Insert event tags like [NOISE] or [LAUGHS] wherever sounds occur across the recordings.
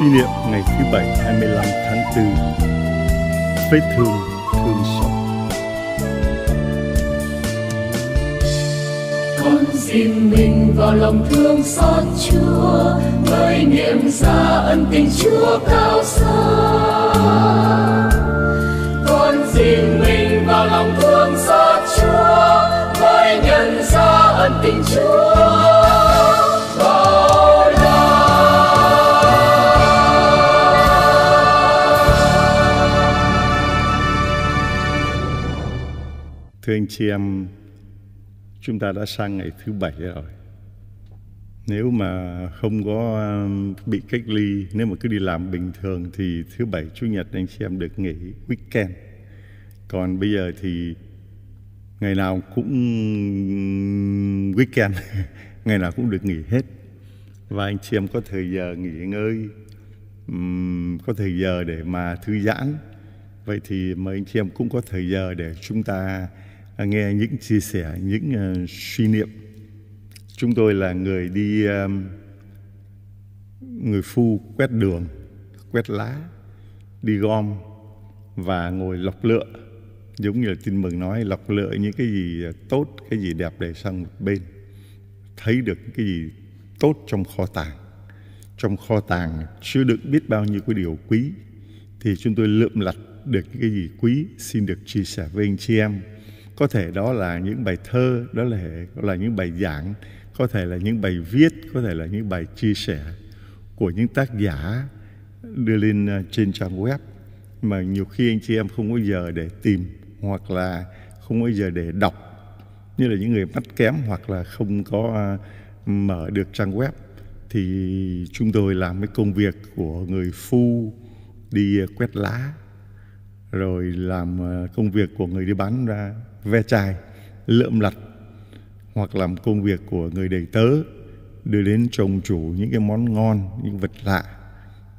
Suy niệm ngày thứ Bảy 25 tháng 4 Vết thương, thương xót Con xin mình vào lòng thương xót Chúa Với niệm ra ân tình Chúa cao xa Con xin mình vào lòng thương xót Chúa Với nhận ra ân tình Chúa Thưa anh chị em, chúng ta đã sang ngày thứ bảy rồi. Nếu mà không có um, bị cách ly, nếu mà cứ đi làm bình thường thì thứ bảy, chủ nhật anh chị em được nghỉ weekend. Còn bây giờ thì ngày nào cũng weekend, [LAUGHS] ngày nào cũng được nghỉ hết. Và anh chị em có thời giờ nghỉ ngơi, có thời giờ để mà thư giãn. Vậy thì mời anh chị em cũng có thời giờ để chúng ta À, nghe những chia sẻ, những uh, suy niệm. Chúng tôi là người đi um, người phu quét đường, quét lá, đi gom và ngồi lọc lựa. Giống như là tin mừng nói lọc lựa những cái gì tốt, cái gì đẹp để sang một bên. Thấy được cái gì tốt trong kho tàng. Trong kho tàng chưa được biết bao nhiêu cái điều quý thì chúng tôi lượm lặt được cái gì quý xin được chia sẻ với anh chị em có thể đó là những bài thơ đó là là những bài giảng có thể là những bài viết có thể là những bài chia sẻ của những tác giả đưa lên ờ, trên trang web mà nhiều khi anh chị em không có giờ để tìm hoặc là không có giờ để đọc như là những người mắt kém hoặc là không có ờ, mở được trang web thì chúng tôi làm cái công việc của người phu đi ờ, quét lá rồi làm ờ, công việc của người đi bán ra ve chai lượm lặt hoặc làm công việc của người đầy tớ đưa đến chồng chủ những cái món ngon những vật lạ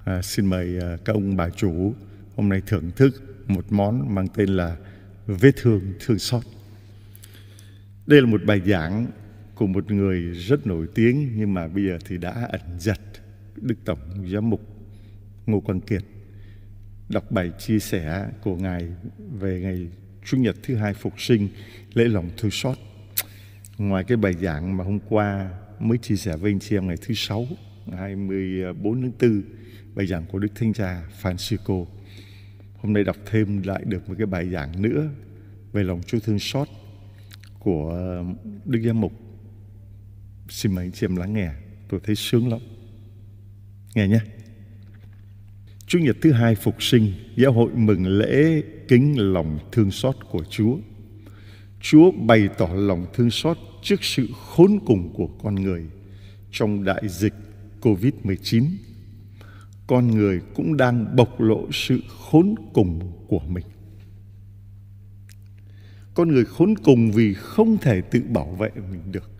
à, xin mời ờ, các ông bà chủ hôm nay thưởng thức một món mang tên là vết thương thương xót đây là một bài giảng của một người rất nổi tiếng nhưng mà bây giờ thì đã ẩn giật đức tổng giám mục ngô quang kiệt đọc bài chia sẻ của Ngài về ngày Chủ nhật thứ hai phục sinh, lễ lòng thư xót. Ngoài cái bài giảng mà hôm qua mới chia sẻ với anh chị em ngày thứ sáu, 24 tháng 4, bài giảng của Đức Thánh Cha Francisco. Hôm nay đọc thêm lại được một cái bài giảng nữa về lòng Chúa thương xót của Đức Giám Mục. Xin mời anh chị em lắng nghe, tôi thấy sướng lắm. Nghe nhé. Chủ nhật thứ hai phục sinh, giáo hội mừng lễ kính lòng thương xót của Chúa. Chúa bày tỏ lòng thương xót trước sự khốn cùng của con người trong đại dịch Covid-19. Con người cũng đang bộc lộ sự khốn cùng của mình. Con người khốn cùng vì không thể tự bảo vệ mình được.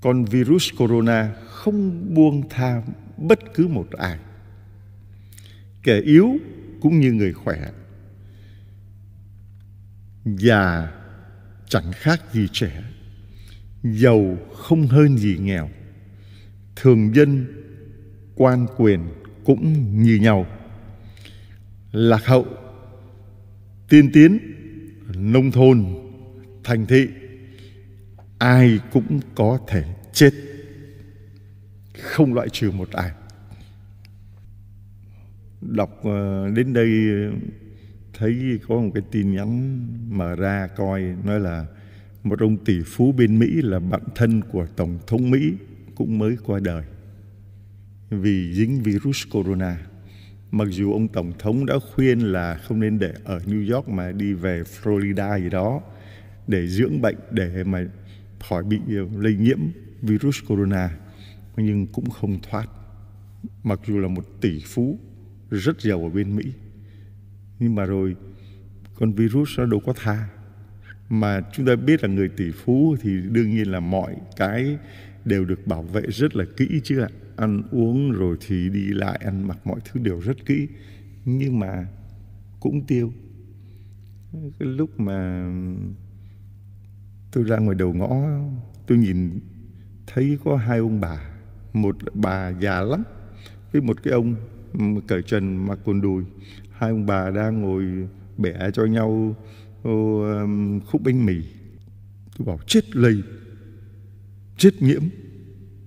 Con virus corona không buông tha bất cứ một ai kẻ yếu cũng như người khỏe già chẳng khác gì trẻ giàu không hơn gì nghèo thường dân quan quyền cũng như nhau lạc hậu tiên tiến nông thôn thành thị ai cũng có thể chết không loại trừ một ai đọc ờ, đến đây ờ, thấy có một cái tin nhắn mà ra coi nói là một ông tỷ phú bên Mỹ là bạn thân của tổng thống Mỹ cũng mới qua đời vì dính virus corona. Mặc dù ông tổng thống đã khuyên là không nên để ở New York mà đi về Florida gì đó để dưỡng bệnh để mà khỏi bị ờ, lây nhiễm virus corona nhưng cũng không thoát mặc dù là một tỷ phú rất giàu ở bên Mỹ nhưng mà rồi con virus nó đâu có tha mà chúng ta biết là người tỷ phú thì đương nhiên là mọi cái đều được bảo vệ rất là kỹ chứ ạ ăn uống rồi thì đi lại ăn mặc mọi thứ đều rất kỹ nhưng mà cũng tiêu cái lúc mà tôi ra ngoài đầu ngõ tôi nhìn thấy có hai ông bà một bà già lắm với một cái ông cởi trần mặc quần đùi hai ông bà đang ngồi bẻ cho nhau khúc bánh mì tôi bảo chết lây chết nhiễm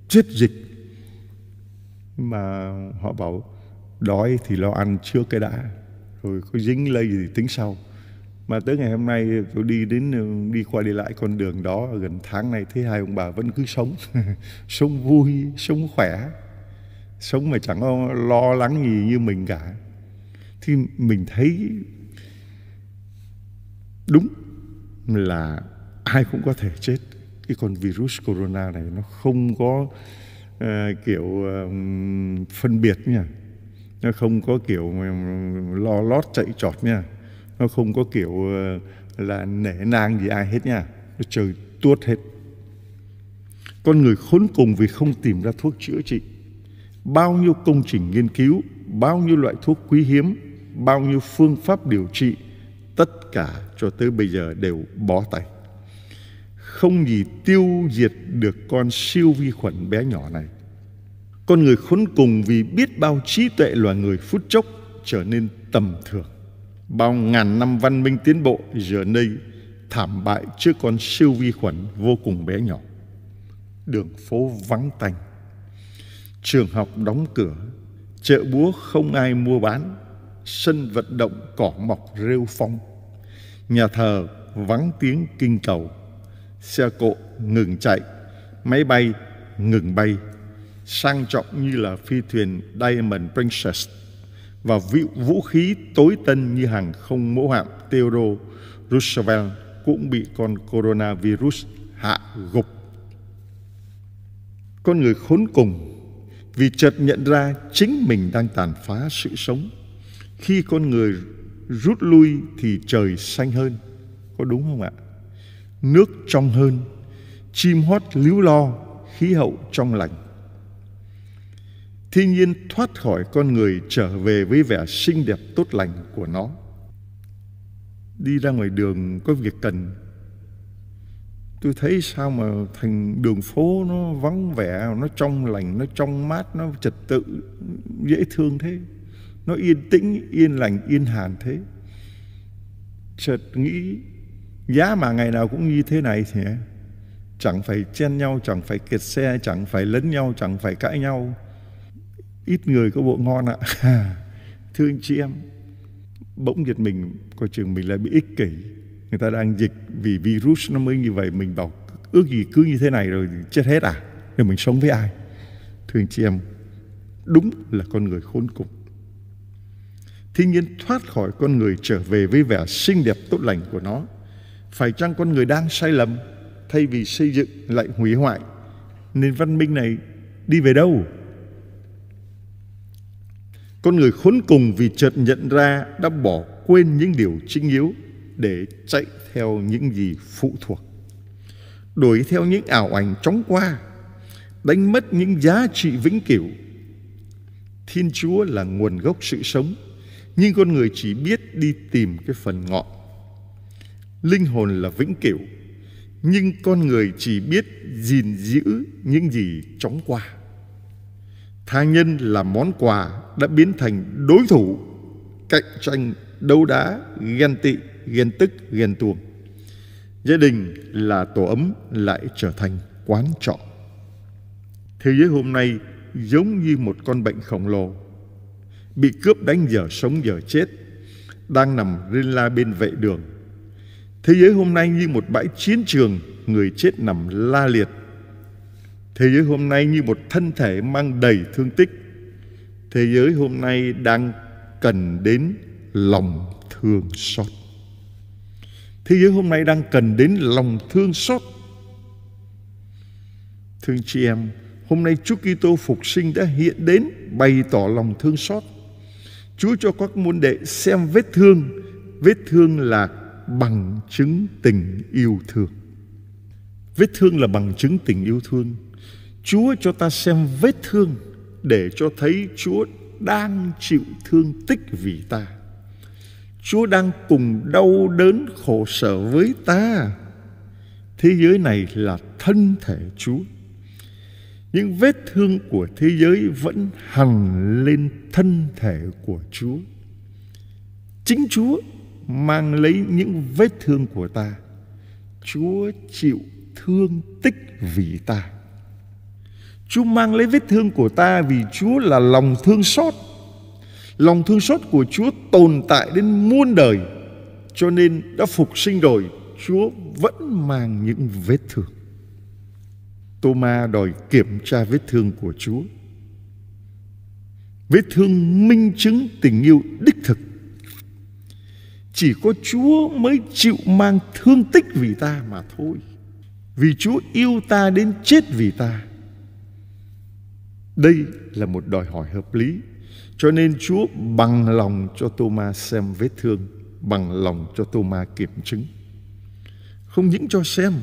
chết dịch mà họ bảo đói thì lo ăn trước cái đã rồi có dính lây thì tính sau mà tới ngày hôm nay tôi đi đến ừ, đi qua đi lại con đường đó gần tháng này thấy hai ông bà vẫn cứ sống [LAUGHS] sống vui sống khỏe sống mà chẳng có lo lắng gì như mình cả thì mình thấy đúng là ai cũng có thể chết cái con virus corona này nó không có uh, kiểu uh, phân biệt nha nó không có kiểu lo lót chạy trọt nha nó không có kiểu uh, là nể nang gì ai hết nha nó trời tuốt hết con người khốn cùng vì không tìm ra thuốc chữa trị bao nhiêu công trình nghiên cứu, bao nhiêu loại thuốc quý hiếm, bao nhiêu phương pháp điều trị, tất cả cho tới bây giờ đều bó tay. Không gì tiêu diệt được con siêu vi khuẩn bé nhỏ này. Con người khốn cùng vì biết bao trí tuệ loài người phút chốc trở nên tầm thường. Bao ngàn năm văn minh tiến bộ giờ đây thảm bại trước con siêu vi khuẩn vô cùng bé nhỏ. Đường phố vắng tanh, trường học đóng cửa, chợ búa không ai mua bán, sân vận động cỏ mọc rêu phong, nhà thờ vắng tiếng kinh cầu, xe cộ ngừng chạy, máy bay ngừng bay, sang trọng như là phi thuyền Diamond Princess và vũ khí tối tân như hàng không mẫu hạm Theodore Roosevelt cũng bị con coronavirus hạ gục. Con người khốn cùng vì chợt nhận ra chính mình đang tàn phá sự sống. Khi con người rút lui thì trời xanh hơn. Có đúng không ạ? Nước trong hơn, chim hót líu lo, khí hậu trong lành. Thiên nhiên thoát khỏi con người trở về với vẻ xinh đẹp tốt lành của nó. Đi ra ngoài đường có việc cần tôi thấy sao mà thành đường phố nó vắng vẻ nó trong lành nó trong mát nó trật tự dễ thương thế nó yên tĩnh yên lành yên hàn thế chợt nghĩ giá mà ngày nào cũng như thế này thì chẳng phải chen nhau chẳng phải kiệt xe chẳng phải lấn nhau chẳng phải cãi nhau ít người có bộ ngon ạ à. [LAUGHS] anh chị em bỗng giật mình coi chừng mình lại bị ích kỷ người ta đang dịch vì virus nó mới như vậy mình bảo ước gì cứ như thế này rồi chết hết à rồi mình sống với ai thưa anh chị em đúng là con người khốn cùng thiên nhiên thoát khỏi con người trở về với vẻ xinh đẹp tốt lành của nó phải chăng con người đang sai lầm thay vì xây dựng lại hủy hoại nên văn minh này đi về đâu con người khốn cùng vì chợt nhận ra đã bỏ quên những điều chính yếu để chạy theo những gì phụ thuộc đuổi theo những ảo ảnh chóng qua đánh mất những giá trị vĩnh cửu thiên chúa là nguồn gốc sự sống nhưng con người chỉ biết đi tìm cái phần ngọn linh hồn là vĩnh cửu nhưng con người chỉ biết gìn giữ những gì chóng qua tha nhân là món quà đã biến thành đối thủ cạnh tranh đấu đá ghen tị ghen tức, ghen tuông. Gia đình là tổ ấm lại trở thành quán trọ. Thế giới hôm nay giống như một con bệnh khổng lồ bị cướp đánh giờ sống giờ chết đang nằm rên la bên vệ đường. Thế giới hôm nay như một bãi chiến trường người chết nằm la liệt. Thế giới hôm nay như một thân thể mang đầy thương tích. Thế giới hôm nay đang cần đến lòng thương xót. Thế giới hôm nay đang cần đến lòng thương xót. Thương chị em, hôm nay Chúa Kitô phục sinh đã hiện đến bày tỏ lòng thương xót. Chúa cho các môn đệ xem vết thương, vết thương là bằng chứng tình yêu thương. Vết thương là bằng chứng tình yêu thương. Chúa cho ta xem vết thương để cho thấy Chúa đang chịu thương tích vì ta. Chúa đang cùng đau đớn khổ sở với ta. Thế giới này là thân thể Chúa. Những vết thương của thế giới vẫn hằn lên thân thể của Chúa. Chính Chúa mang lấy những vết thương của ta. Chúa chịu thương tích vì ta. Chúa mang lấy vết thương của ta vì Chúa là lòng thương xót Lòng thương xót của Chúa tồn tại đến muôn đời Cho nên đã phục sinh rồi Chúa vẫn mang những vết thương Ma đòi kiểm tra vết thương của Chúa Vết thương minh chứng tình yêu đích thực Chỉ có Chúa mới chịu mang thương tích vì ta mà thôi Vì Chúa yêu ta đến chết vì ta Đây là một đòi hỏi hợp lý cho nên Chúa bằng lòng cho Tôma xem vết thương, bằng lòng cho Tôma kiểm chứng. Không những cho xem,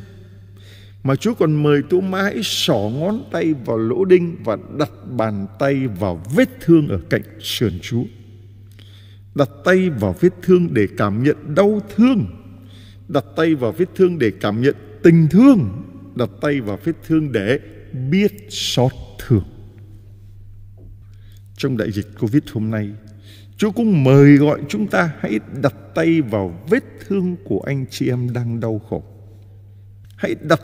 mà Chúa còn mời Tôma hãy sỏ ngón tay vào lỗ đinh và đặt bàn tay vào vết thương ở cạnh sườn Chúa. Đặt tay vào vết thương để cảm nhận đau thương, đặt tay vào vết thương để cảm nhận tình thương, đặt tay vào vết thương để biết xót thương. Trong đại dịch Covid hôm nay, Chúa cũng mời gọi chúng ta hãy đặt tay vào vết thương của anh chị em đang đau khổ. Hãy đặt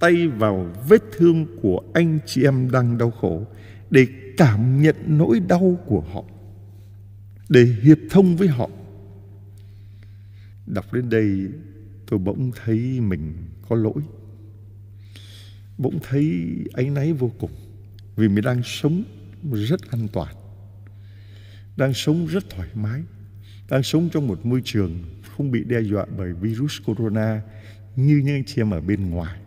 tay vào vết thương của anh chị em đang đau khổ để cảm nhận nỗi đau của họ, để hiệp thông với họ. Đọc đến đây tôi bỗng thấy mình có lỗi. Bỗng thấy áy náy vô cùng vì mình đang sống rất an toàn đang sống rất thoải mái đang sống trong một môi trường không bị đe dọa bởi virus corona như những anh chị em ở bên ngoài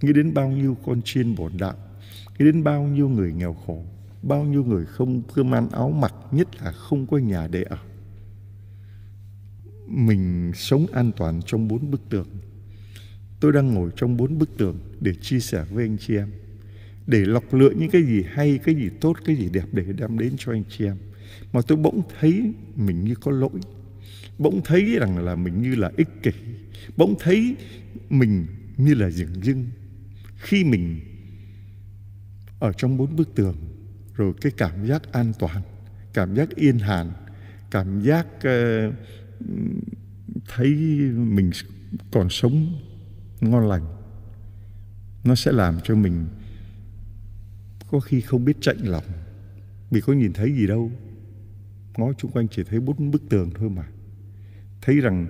nghĩ đến bao nhiêu con chiên bổn đạo nghĩ đến bao nhiêu người nghèo khổ bao nhiêu người không cơm ăn áo mặc nhất là không có nhà để ở mình sống an toàn trong bốn bức tường tôi đang ngồi trong bốn bức tường để chia sẻ với anh chị em để lọc lựa những cái gì hay, cái gì tốt, cái gì đẹp để đem đến cho anh chị em. Mà tôi bỗng thấy mình như có lỗi, bỗng thấy rằng là mình như là ích kỷ, bỗng thấy mình như là dừng dưng. Khi mình ở trong bốn bức tường, rồi cái cảm giác an toàn, cảm giác yên hàn, cảm giác uh, thấy mình còn sống ngon lành nó sẽ làm cho mình có khi không biết chạy lòng Vì có nhìn thấy gì đâu Ngó chung quanh chỉ thấy bốn bức tường thôi mà Thấy rằng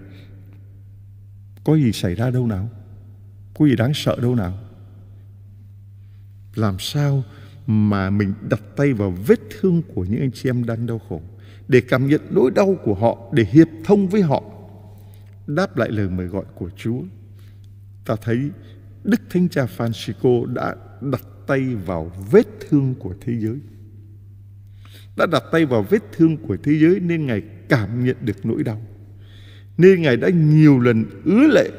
Có gì xảy ra đâu nào Có gì đáng sợ đâu nào Làm sao mà mình đặt tay vào vết thương của những anh chị em đang đau khổ Để cảm nhận nỗi đau của họ Để hiệp thông với họ Đáp lại lời mời gọi của Chúa Ta thấy Đức Thánh Cha Francisco đã đặt tay vào vết thương của thế giới đã đặt tay vào vết thương của thế giới nên ngài cảm nhận được nỗi đau nên ngài đã nhiều lần ứa lệ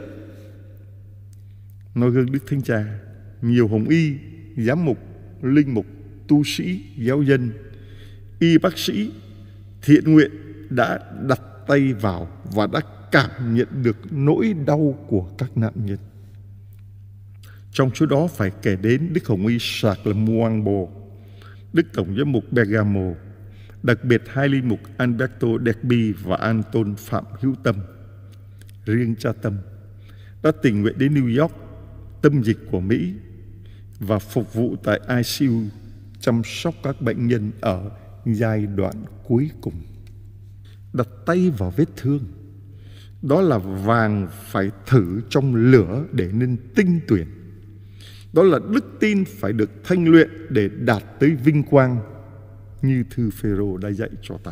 nói gương đức thánh cha nhiều hồng y giám mục linh mục tu sĩ giáo dân y bác sĩ thiện nguyện đã đặt tay vào và đã cảm nhận được nỗi đau của các nạn nhân trong số đó phải kể đến Đức Hồng Y Sạc là Muangbo, Đức Tổng giám mục Bergamo, đặc biệt hai linh mục Alberto Derby và Anton Phạm Hữu Tâm. Riêng cha Tâm đã tình nguyện đến New York, tâm dịch của Mỹ và phục vụ tại ICU chăm sóc các bệnh nhân ở giai đoạn cuối cùng. Đặt tay vào vết thương, đó là vàng phải thử trong lửa để nên tinh tuyển đó là đức tin phải được thanh luyện để đạt tới vinh quang như thư Phêrô đã dạy cho ta.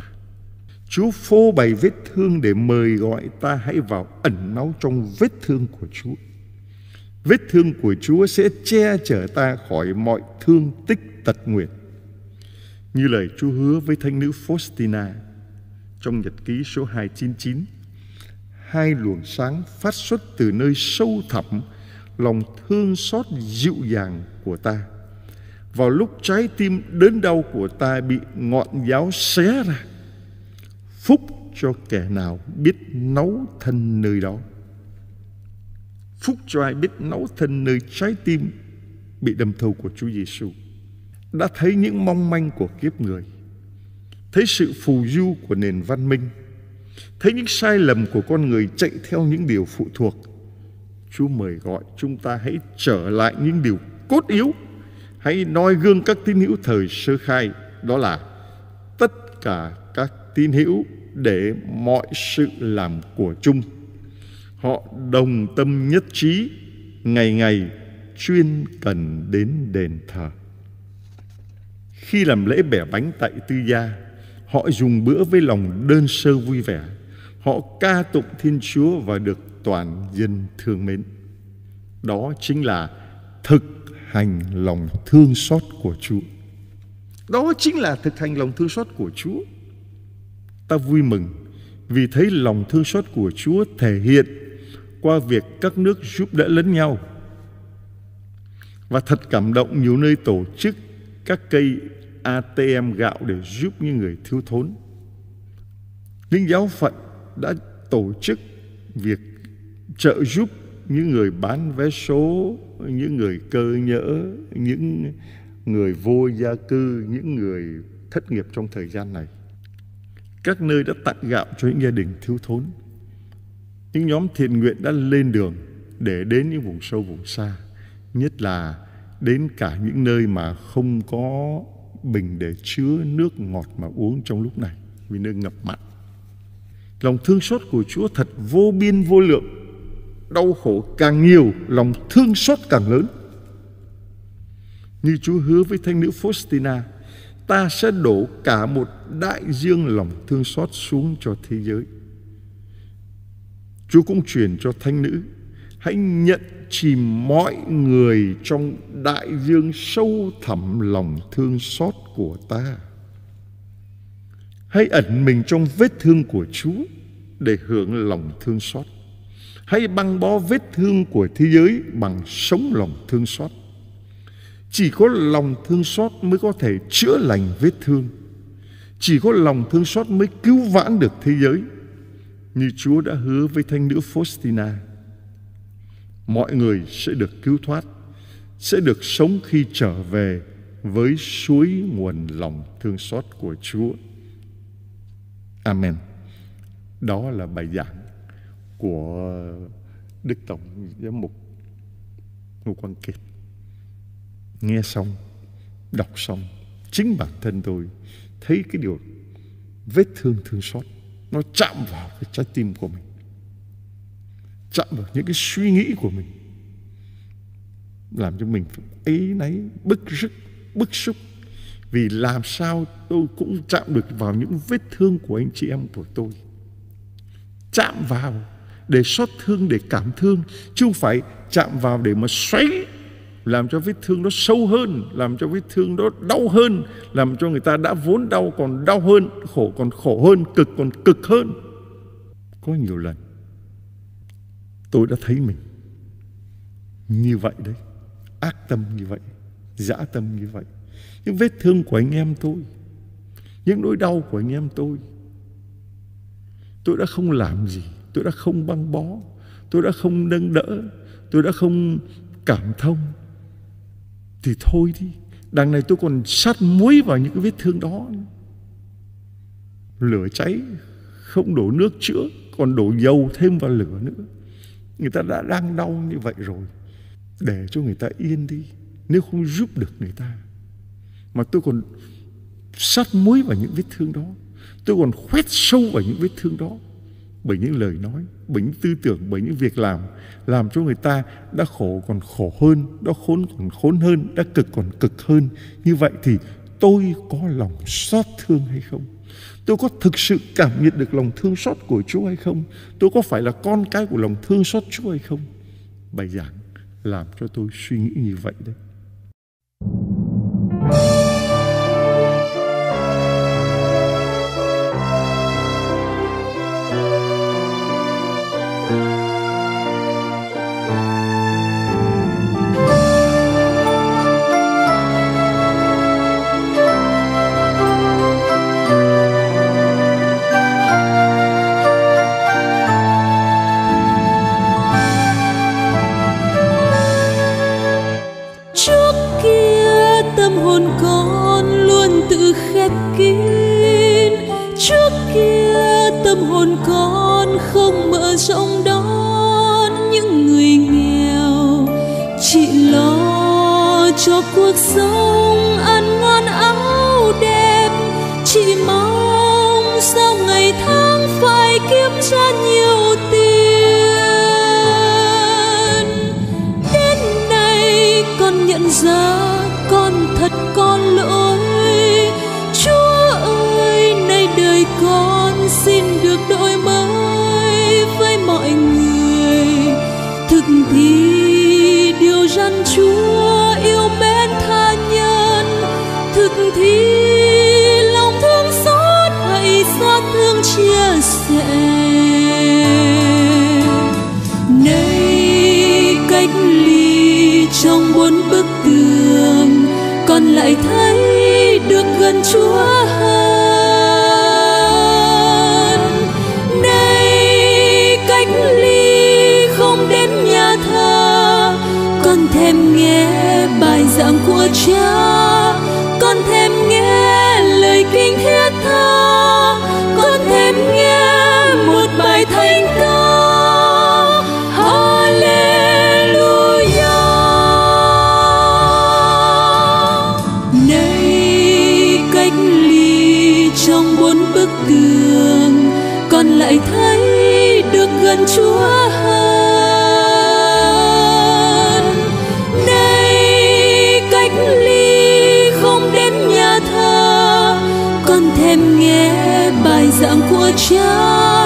Chúa phô bày vết thương để mời gọi ta hãy vào ẩn náu trong vết thương của Chúa. Vết thương của Chúa sẽ che chở ta khỏi mọi thương tích tật nguyệt. Như lời Chúa hứa với thanh nữ Faustina trong nhật ký số 299, hai luồng sáng phát xuất từ nơi sâu thẳm lòng thương xót dịu dàng của ta vào lúc trái tim đớn đau của ta bị ngọn giáo xé ra phúc cho kẻ nào biết nấu thân nơi đó phúc cho ai biết nấu thân nơi trái tim bị đâm thâu của Chúa Giêsu đã thấy những mong manh của kiếp người thấy sự phù du của nền văn minh thấy những sai lầm của con người chạy theo những điều phụ thuộc Chúa mời gọi chúng ta hãy trở lại những điều cốt yếu Hãy noi gương các tín hữu thời sơ khai Đó là tất cả các tín hữu để mọi sự làm của chung Họ đồng tâm nhất trí Ngày ngày chuyên cần đến đền thờ Khi làm lễ bẻ bánh tại tư gia Họ dùng bữa với lòng đơn sơ vui vẻ Họ ca tụng Thiên Chúa và được toàn dân thương mến. Đó chính là thực hành lòng thương xót của Chúa. Đó chính là thực hành lòng thương xót của Chúa. Ta vui mừng vì thấy lòng thương xót của Chúa thể hiện qua việc các nước giúp đỡ lẫn nhau. Và thật cảm động nhiều nơi tổ chức các cây ATM gạo để giúp những người thiếu thốn. Linh giáo phận đã tổ chức việc trợ giúp những người bán vé số, những người cơ nhỡ, những người vô gia cư, những người thất nghiệp trong thời gian này. Các nơi đã tặng gạo cho những gia đình thiếu thốn. Những nhóm thiện nguyện đã lên đường để đến những vùng sâu vùng xa, nhất là đến cả những nơi mà không có bình để chứa nước ngọt mà uống trong lúc này vì nơi ngập mặn. Lòng thương xót của Chúa thật vô biên vô lượng đau khổ càng nhiều, lòng thương xót càng lớn. Như Chúa hứa với thanh nữ Faustina, ta sẽ đổ cả một đại dương lòng thương xót xuống cho thế giới. Chúa cũng truyền cho thanh nữ, hãy nhận chìm mọi người trong đại dương sâu thẳm lòng thương xót của ta. Hãy ẩn mình trong vết thương của Chúa để hưởng lòng thương xót hay băng bó vết thương của thế giới bằng sống lòng thương xót. Chỉ có lòng thương xót mới có thể chữa lành vết thương. Chỉ có lòng thương xót mới cứu vãn được thế giới. Như Chúa đã hứa với thanh nữ Faustina, mọi người sẽ được cứu thoát, sẽ được sống khi trở về với suối nguồn lòng thương xót của Chúa. Amen. Đó là bài giảng của Đức Tổng Giám mục Ngô Quang Kiệt. Nghe xong, đọc xong, chính bản thân tôi thấy cái điều vết thương thương xót nó chạm vào cái trái tim của mình chạm vào những cái suy nghĩ của mình làm cho mình ấy nấy bức rứt bức xúc vì làm sao tôi cũng chạm được vào những vết thương của anh chị em của tôi chạm vào để xót thương để cảm thương chứ không phải chạm vào để mà xoáy làm cho vết thương nó sâu hơn làm cho vết thương nó đau hơn làm cho người ta đã vốn đau còn đau hơn khổ còn khổ hơn cực còn cực hơn có nhiều lần tôi đã thấy mình như vậy đấy ác tâm như vậy dã tâm như vậy những vết thương của anh em tôi những nỗi đau của anh em tôi tôi đã không làm gì tôi đã không băng bó tôi đã không nâng đỡ tôi đã không cảm thông thì thôi đi đằng này tôi còn sát muối vào những cái vết thương đó lửa cháy không đổ nước chữa còn đổ dầu thêm vào lửa nữa người ta đã đang đau như vậy rồi để cho người ta yên đi nếu không giúp được người ta mà tôi còn sát muối vào những vết thương đó tôi còn khoét sâu vào những vết thương đó bởi những lời nói, bởi những tư tưởng, bởi những việc làm làm cho người ta đã khổ còn khổ hơn, đã khốn còn khốn hơn, đã cực còn cực hơn. Như vậy thì tôi có lòng xót thương hay không? Tôi có thực sự cảm nhận được lòng thương xót của Chúa hay không? Tôi có phải là con cái của lòng thương xót Chúa hay không? Bài giảng làm cho tôi suy nghĩ như vậy đấy. cho cuộc sống ăn ngon áo đẹp chỉ mong sau ngày tháng phải kiếm ra nhiều bốn bức tường con lại thấy được gần chúa hơn nay cách ly không đến nhà thờ con thêm nghe bài giảng của cha con thêm gần chúa hơn đây cách ly không đến nhà thờ con thêm nghe bài giảng của cha